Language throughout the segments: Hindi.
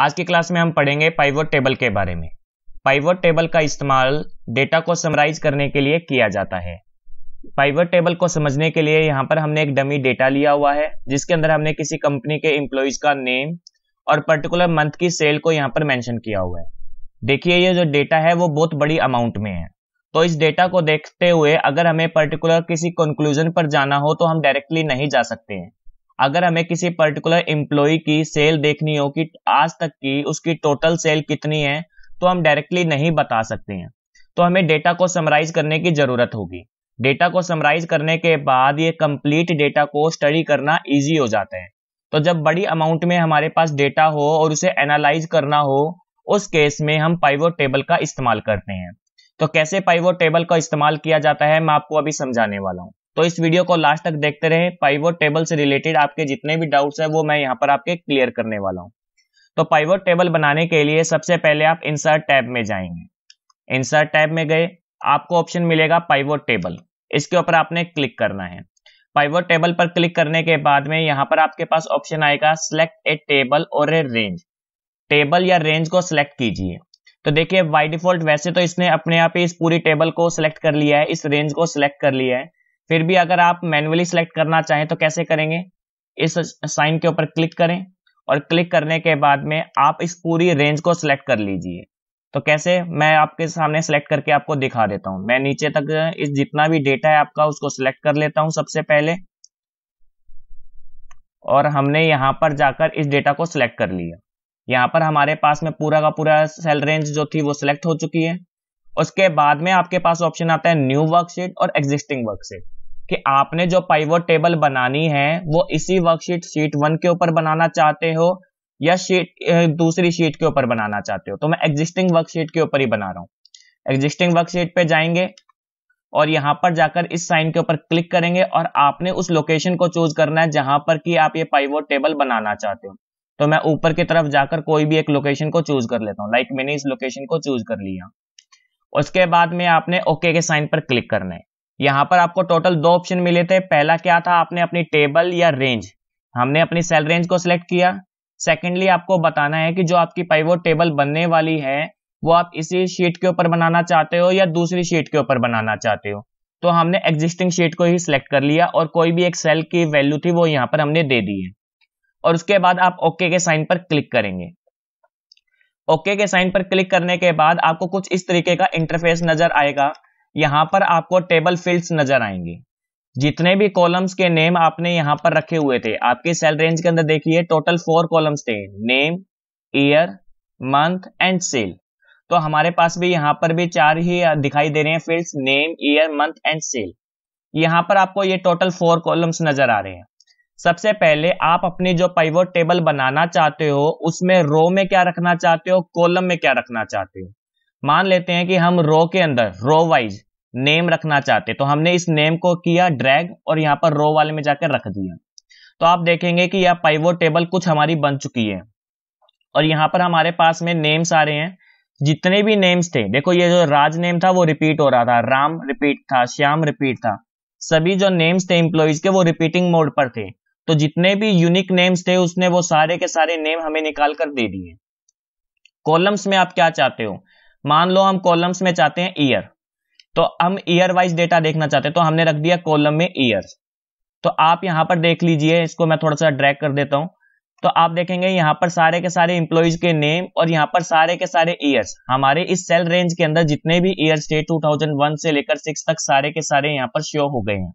आज की क्लास में हम पढ़ेंगे पाइवोट टेबल के बारे में पाइवोट टेबल का इस्तेमाल डेटा को समराइज करने के लिए किया जाता है पाइवोट टेबल को समझने के लिए यहाँ पर हमने एक डमी डेटा लिया हुआ है जिसके अंदर हमने किसी कंपनी के एम्प्लॉयज का नेम और पर्टिकुलर मंथ की सेल को यहाँ पर मैंशन किया हुआ है देखिए ये जो डेटा है वो बहुत बड़ी अमाउंट में है तो इस डेटा को देखते हुए अगर हमें पर्टिकुलर किसी कंक्लूजन पर जाना हो तो हम डायरेक्टली नहीं जा सकते हैं अगर हमें किसी पर्टिकुलर एम्प्लॉय की सेल देखनी हो कि आज तक की उसकी टोटल सेल कितनी है तो हम डायरेक्टली नहीं बता सकते हैं तो हमें डेटा को समराइज करने की जरूरत होगी डेटा को समराइज करने के बाद ये कंप्लीट डेटा को स्टडी करना इजी हो जाता है तो जब बड़ी अमाउंट में हमारे पास डेटा हो और उसे एनालाइज करना हो उस केस में हम पाइवो टेबल का इस्तेमाल करते हैं तो कैसे पाइवो टेबल का इस्तेमाल किया जाता है मैं आपको अभी समझाने वाला हूँ तो इस वीडियो को लास्ट तक देखते रहे पाइवोट टेबल से रिलेटेड आपके जितने भी डाउट्स है वो मैं यहाँ पर आपके क्लियर करने वाला हूँ तो पाइवोट टेबल बनाने के लिए सबसे पहले आप इंसर्ट टैब में जाएंगे इंसर्ट टैब में गए आपको ऑप्शन मिलेगा पाइवोट टेबल इसके ऊपर आपने क्लिक करना है पाइवोट टेबल पर क्लिक करने के बाद में यहाँ पर आपके पास ऑप्शन आएगा सिलेक्ट ए टेबल और ए रेंज टेबल या रेंज को सिलेक्ट कीजिए तो देखिए बाय डिफॉल्ट वैसे तो इसने अपने आप ही इस पूरी टेबल को सिलेक्ट कर लिया है इस रेंज को सिलेक्ट कर लिया है फिर भी अगर आप मैनुअली सिलेक्ट करना चाहें तो कैसे करेंगे इस साइन के ऊपर क्लिक करें और क्लिक करने के बाद में आप इस पूरी रेंज को सिलेक्ट कर लीजिए तो कैसे मैं आपके सामने सिलेक्ट करके आपको दिखा देता हूं मैं नीचे तक इस जितना भी डेटा है आपका उसको सिलेक्ट कर लेता हूं सबसे पहले और हमने यहां पर जाकर इस डेटा को सिलेक्ट कर लिया यहाँ पर हमारे पास में पूरा का पूरा सेल रेंज जो थी वो सिलेक्ट हो चुकी है उसके बाद में आपके पास ऑप्शन आता है न्यू वर्कशीट और एग्जिस्टिंग वर्कशीट कि आपने जो पाइवोट टेबल बनानी है वो इसी वर्कशीट शीट वन के ऊपर बनाना चाहते हो या शीट दूसरी शीट के ऊपर बनाना चाहते हो तो मैं एग्जिस्टिंग वर्कशीट के ऊपर ही बना रहा हूं एग्जिस्टिंग वर्कशीट पे जाएंगे और यहाँ पर जाकर इस साइन के ऊपर क्लिक करेंगे और आपने उस लोकेशन को चूज करना है जहां पर कि आप ये पाइवोट टेबल बनाना चाहते हो तो मैं ऊपर की तरफ जाकर कोई भी एक लोकेशन को चूज कर लेता हूँ लाइक मैंने इस लोकेशन को चूज कर लिया उसके बाद में आपने ओके के साइन पर क्लिक करना है यहाँ पर आपको टोटल दो ऑप्शन मिले थे पहला क्या था आपने अपनी टेबल या रेंज हमने अपनी सेल रेंज को सिलेक्ट किया सेकेंडली आपको बताना है कि जो आपकी वो टेबल बनने वाली है वो आप इसी शीट के ऊपर बनाना चाहते हो या दूसरी शीट के ऊपर बनाना चाहते हो तो हमने एग्जिस्टिंग शीट को ही सिलेक्ट कर लिया और कोई भी एक सेल की वैल्यू थी वो यहाँ पर हमने दे दी है और उसके बाद आप ओके के साइन पर क्लिक करेंगे ओके के साइन पर क्लिक करने के बाद आपको कुछ इस तरीके का इंटरफेस नजर आएगा यहाँ पर आपको टेबल फील्ड्स नजर आएंगे जितने भी कॉलम्स के नेम आपने यहाँ पर रखे हुए थे आपके सेल रेंज के अंदर देखिए टोटल फोर कॉलम्स थे name year month and sale तो हमारे पास भी यहाँ पर भी चार ही दिखाई दे रहे हैं fields name year month and sale यहाँ पर आपको ये टोटल फोर कॉलम्स नजर आ रहे हैं सबसे पहले आप अपनी जो पाइवोट टेबल बनाना चाहते हो उसमें रो में क्या रखना चाहते हो कॉलम में क्या रखना चाहते हो मान लेते हैं कि हम रो के अंदर रो वाइज नेम रखना चाहते तो हमने इस नेम को किया ड्रैग और यहाँ पर रो वाले में जाकर रख दिया तो आप देखेंगे कि यह पाइवोट टेबल कुछ हमारी बन चुकी है और यहाँ पर हमारे पास में नेम्स आ रहे हैं जितने भी नेम्स थे देखो ये जो राज नेम था वो रिपीट हो रहा था राम रिपीट था श्याम रिपीट था सभी जो नेम्स थे इम्प्लॉयज के वो रिपीटिंग मोड पर थे तो जितने भी यूनिक नेम्स थे उसने वो सारे के सारे नेम हमें निकाल कर दे दिए कॉलम्स में आप क्या चाहते हो मान लो हम कॉलम्स में चाहते हैं ईयर तो हम ईयर वाइज डेटा देखना चाहते हैं तो हमने रख दिया कॉलम में ईयर तो आप यहां पर देख लीजिए इसको मैं थोड़ा सा ड्रैग कर देता हूं तो आप देखेंगे यहां पर सारे के सारे इंप्लॉइज के नेम और यहाँ पर सारे के सारे ईयर्स हमारे इस सेल रेंज के अंदर जितने भी ईयर्स थे 2001 से लेकर सिक्स तक सारे के सारे यहाँ पर शो हो गए हैं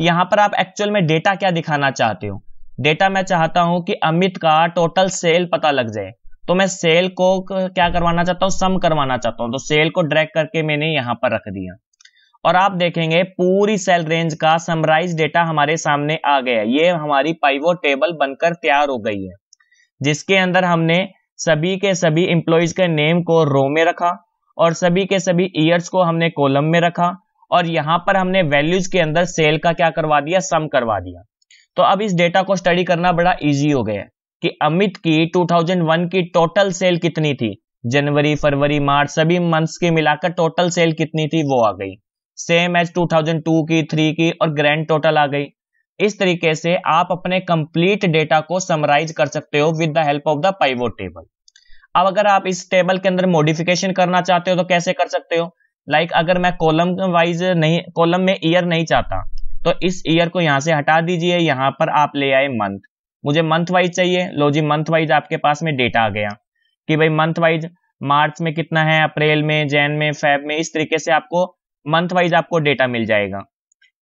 यहाँ पर आप एक्चुअल में डेटा क्या दिखाना चाहते हो डेटा मैं चाहता हूं कि अमित का टोटल सेल पता लग जाए तो मैं सेल को क्या करवाना चाहता हूँ सम करवाना चाहता हूँ तो सेल को ड्रैग करके मैंने यहाँ पर रख दिया और आप देखेंगे पूरी सेल रेंज का समराइज डेटा हमारे सामने आ गया ये हमारी पाइवो टेबल बनकर तैयार हो गई है जिसके अंदर हमने सभी के सभी इंप्लॉयज के नेम को रो में रखा और सभी के सभी ईयर्स को हमने कॉलम में रखा और यहां पर हमने वैल्यूज के अंदर सेल का क्या करवा दिया सम करवा दिया तो अब इस डेटा को स्टडी करना बड़ा इजी हो गया कि अमित की 2001 की टोटल सेल कितनी थी जनवरी फरवरी मार्च सभी मंथ्स के मिलाकर टोटल सेल कितनी थी वो आ गई सेम एज 2002 की थ्री की और ग्रैंड टोटल आ गई इस तरीके से आप अपने कंप्लीट डेटा को समराइज कर सकते हो with the help of the pivot table अब अगर आप इस टेबल के अंदर मॉडिफिकेशन करना चाहते हो तो कैसे कर सकते हो लाइक like अगर मैं कॉलम वाइज नहीं कॉलम में ईयर नहीं चाहता तो इस ईयर को यहाँ से हटा दीजिए यहाँ पर आप ले आए मंथ मुझे मंथ वाइज चाहिए लो जी मंथ वाइज आपके पास में डेटा आ गया कि भाई मंथ वाइज मार्च में कितना है अप्रैल में जैन में फेब में इस तरीके से आपको मंथ वाइज आपको डेटा मिल जाएगा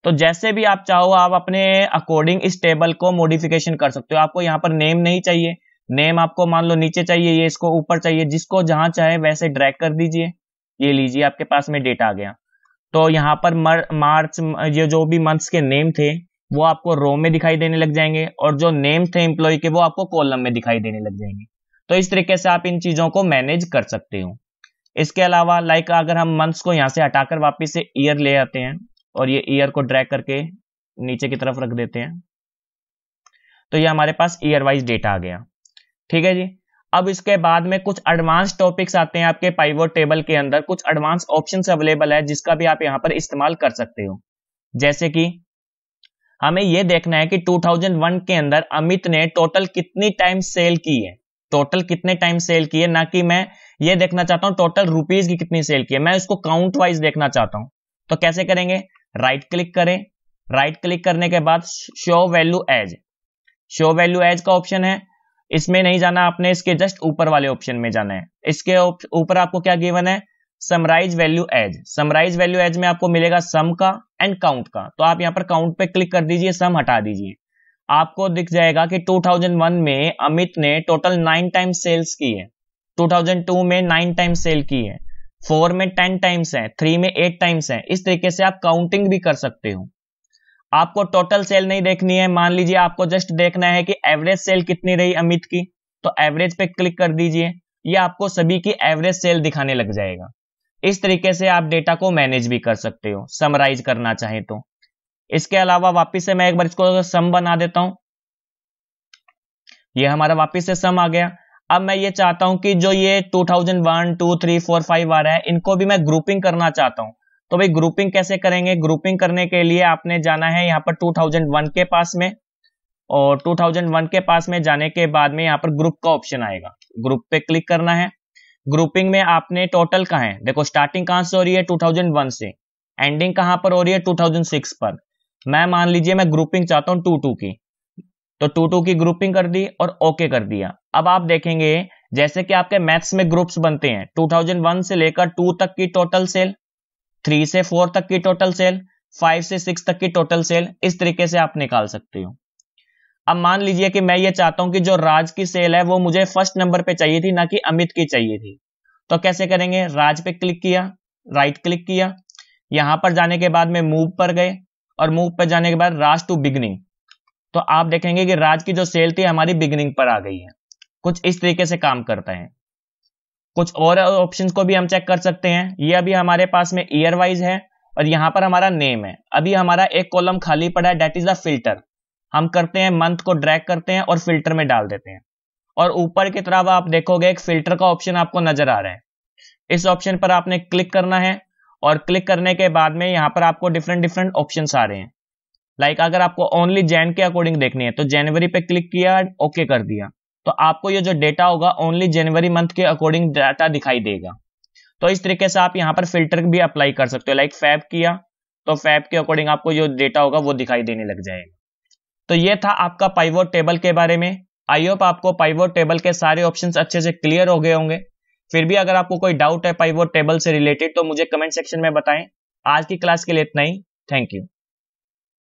तो जैसे भी आप चाहो आप अपने अकॉर्डिंग इस टेबल को मॉडिफिकेशन कर सकते हो आपको यहाँ पर नेम नहीं चाहिए नेम आपको मान लो नीचे चाहिए ये इसको ऊपर चाहिए जिसको जहां चाहे वैसे ड्रैग कर दीजिए ये लीजिए आपके पास में डेटा आ गया तो यहाँ पर मर, मार्च ये जो भी मंथ्स के नेम थे वो आपको रो में दिखाई देने लग जाएंगे और जो नेम थे एम्प्लॉय के वो आपको कॉलम में दिखाई देने लग जाएंगे तो इस तरीके से आप इन चीजों को मैनेज कर सकते हो इसके अलावा लाइक अगर हम मंथ्स को यहाँ से हटाकर वापिस से ईयर ले आते हैं और ये ईयर को ड्रैक करके नीचे की तरफ रख देते हैं तो ये हमारे पास ईयर वाइज डेटा आ गया ठीक है जी अब इसके बाद में कुछ एडवांस टॉपिक्स आते हैं आपके पाइवोट टेबल के अंदर कुछ एडवांस ऑप्शन अवेलेबल है जिसका भी आप यहाँ पर इस्तेमाल कर सकते हो जैसे कि हमें यह देखना है कि 2001 के अंदर अमित ने टोटल कितनी टाइम सेल की है टोटल कितने टाइम सेल की है ना कि मैं ये देखना चाहता हूं टोटल रुपीज की कितनी सेल की है मैं उसको काउंट वाइज देखना चाहता हूं तो कैसे करेंगे राइट right क्लिक करें राइट right क्लिक करने के बाद show value as show value as का ऑप्शन है इसमें नहीं जाना आपने इसके जस्ट ऊपर वाले ऑप्शन में जाना है इसके ऊपर आपको क्या गिवन है summarise value as summarise value as में आपको मिलेगा सम का एंड काउंट का तो आप यहाँ पर काउंट पे क्लिक कर दीजिए सम हटा दीजिए आपको दिख जाएगा कि 2001 में अमित ने टोटल नाइन टाइम सेल्स की है 2002 में नाइन टाइम सेल की है फोर में टेन टाइम्स है थ्री में एट टाइम्स है इस तरीके से आप काउंटिंग भी कर सकते हो आपको टोटल सेल नहीं देखनी है मान लीजिए आपको जस्ट देखना है कि एवरेज सेल कितनी रही अमित की तो एवरेज पे क्लिक कर दीजिए ये आपको सभी की एवरेज सेल दिखाने लग जाएगा इस तरीके से आप डेटा को मैनेज भी कर सकते हो समराइज करना चाहे तो इसके अलावा वापिस से मैं एक बार इसको सम बना देता हूं ये हमारा वापिस से सम आ गया अब मैं ये चाहता हूं कि जो ये 2001, 2, 3, 4, 5 आ रहा है इनको भी मैं ग्रुपिंग करना चाहता हूं तो भाई ग्रुपिंग कैसे करेंगे ग्रुपिंग करने के लिए आपने जाना है यहाँ पर 2001 के पास में और 2001 के पास में जाने के बाद में यहाँ पर ग्रुप का ऑप्शन आएगा ग्रुप पे क्लिक करना है ग्रुपिंग में आपने टोटल कहा है देखो स्टार्टिंग कहां से हो रही है 2001 से एंडिंग कहां पर हो रही है 2006 पर मैं मान लीजिए मैं ग्रुपिंग चाहता हूँ टू टू की तो टू टू की ग्रुपिंग कर दी और ओके कर दिया अब आप देखेंगे जैसे कि आपके मैथ्स में ग्रुप्स बनते हैं 2001 से लेकर 2 तक की टोटल सेल थ्री से फोर तक की टोटल सेल फाइव से सिक्स तक की टोटल सेल इस तरीके से आप निकाल सकते हो अब मान लीजिए कि मैं ये चाहता हूं कि जो राज की सेल है वो मुझे फर्स्ट नंबर पे चाहिए थी ना कि अमित की चाहिए थी तो कैसे करेंगे राज पे क्लिक किया राइट क्लिक किया यहां पर जाने के बाद में मूव पर गए और मूव पर जाने के बाद राज टू बिगनिंग तो आप देखेंगे कि राज की जो सेल थी हमारी बिगनिंग पर आ गई है कुछ इस तरीके से काम करता है कुछ और ऑप्शन को भी हम चेक कर सकते हैं ये अभी हमारे पास में ईयर वाइज है और यहाँ पर हमारा नेम है अभी हमारा एक कॉलम खाली पड़ा है डेट इज द फिल्टर हम करते हैं मंथ को ड्रैग करते हैं और फिल्टर में डाल देते हैं और ऊपर की तरफ आप देखोगे एक फिल्टर का ऑप्शन आपको नजर आ रहा है इस ऑप्शन पर आपने क्लिक करना है और क्लिक करने के बाद में यहाँ पर आपको डिफरेंट डिफरेंट ऑप्शन आ रहे हैं लाइक like अगर आपको ओनली जैन के अकॉर्डिंग देखनी है तो जनवरी पे क्लिक किया ओके कर दिया तो आपको ये जो डेटा होगा ओनली जनवरी मंथ के अकॉर्डिंग डाटा दिखाई देगा तो इस तरीके से आप यहाँ पर फिल्टर भी अप्लाई कर सकते हो लाइक फैब किया तो फैब के अकॉर्डिंग आपको जो डेटा होगा वो दिखाई देने लग जाएगा तो ये था आपका पाइवोट टेबल के बारे में आई होप आपको पाइवोट टेबल के सारे ऑप्शंस अच्छे से क्लियर हो गए होंगे फिर भी अगर आपको कोई डाउट है पाइवोट टेबल से रिलेटेड तो मुझे कमेंट सेक्शन में बताएं आज की क्लास के लिए इतना ही थैंक यू